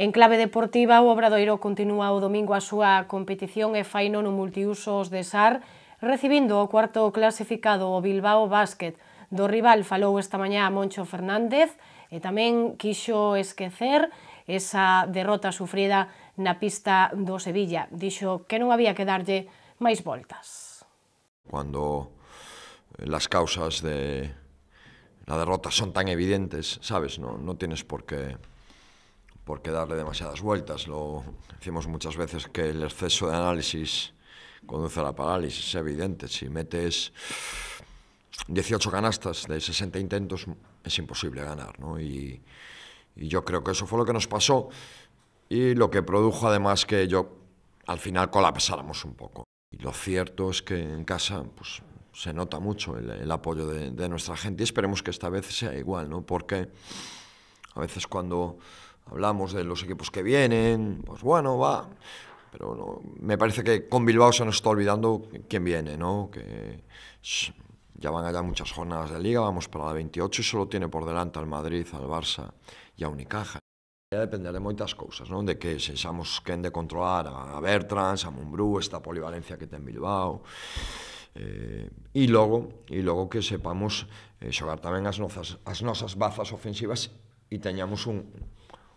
En clave deportiva, o Obradoiro continúa o domingo a súa competición e faino no multiusos de SAR, recibindo o cuarto clasificado o Bilbao Basket. Do rival falou esta mañá Moncho Fernández e tamén quixo esquecer esa derrota sufrida na pista do Sevilla. Dixo que non había que darlle máis voltas. Cando eh, las causas de la derrota son tan evidentes, sabes, no, no tienes por que porque darle demasiadas vueltas. Lo decimos muchas veces que el exceso de análisis conduce a la parálisis, es evidente. Si metes 18 canastas de 60 intentos, es imposible ganar. ¿no? Y, yo creo que eso fue lo que nos pasó y lo que produjo además que yo al final colapsáramos un poco. Y lo cierto es que en casa pues, se nota mucho el, apoyo de, de, nuestra gente y esperemos que esta vez sea igual, ¿no? porque a veces cuando hablamos de los equipos que vienen, pues bueno, va. Pero no, me parece que con Bilbao se nos está olvidando quién viene, ¿no? Que ya van allá muchas jornadas de liga, vamos para la 28 y solo tiene por delante al Madrid, al Barça y a Unicaja. Ya dependerá de muchas cosas, ¿no? De que seamos quien de controlar a Bertrand, a Mumbrú, esta polivalencia que tiene Bilbao. Eh, y luego que sepamos eh, también a as nosas, bazas ofensivas y tengamos un,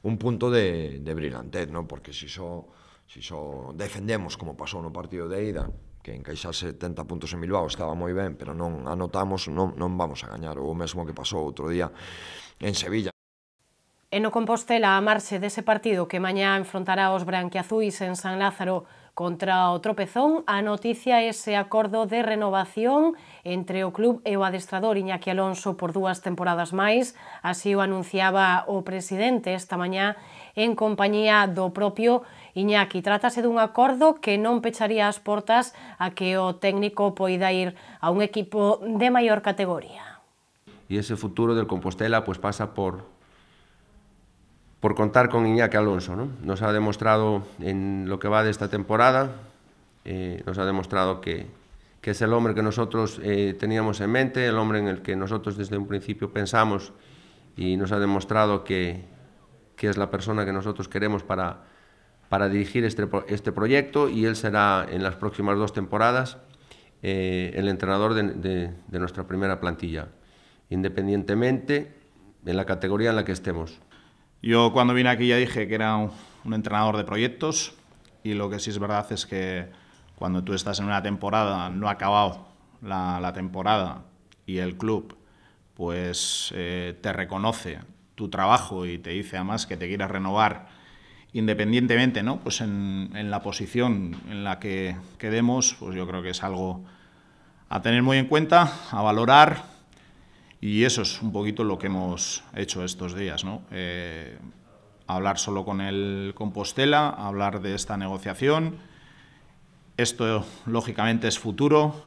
un punto de, de brillantez, ¿no? porque si só, si só defendemos como pasou no partido de ida, que encaixase 70 puntos en Bilbao estaba moi ben, pero non anotamos, non, non vamos a gañar, o mesmo que pasou outro día en Sevilla. E no Compostela, a marxe dese partido que mañá enfrontará os branquiazuis en San Lázaro, Contra o tropezón, a noticia é ese acordo de renovación entre o club e o adestrador Iñaki Alonso por dúas temporadas máis. Así o anunciaba o presidente esta mañá en compañía do propio Iñaki. Trátase dun acordo que non pecharía as portas a que o técnico poida ir a un equipo de maior categoría. E ese futuro del Compostela pues pasa por por contar con Iñaki Alonso. ¿no? Nos ha demostrado en lo que va de esta temporada, eh, nos ha demostrado que, que, es el hombre que nosotros eh, teníamos en mente, el hombre en el que nosotros desde un principio pensamos y nos ha demostrado que, que es la persona que nosotros queremos para, para dirigir este, este, proyecto y él será en las próximas dos temporadas eh, el entrenador de, de, de nuestra primera plantilla, independientemente en la categoría en la que estemos. Yo cuando vine aquí ya dije que era un, entrenador de proyectos y lo que sí es verdad es que cuando tú estás en una temporada, no ha acabado la, temporada y el club pues eh, te reconoce tu trabajo y te dice además que te quieras renovar independientemente ¿no? pues en, en la posición en la que quedemos, pues yo creo que es algo a tener muy en cuenta, a valorar y eso es un poquito lo que hemos hecho estos días, ¿no? Eh, hablar solo con el Compostela, hablar de esta negociación. Esto, lógicamente, es futuro.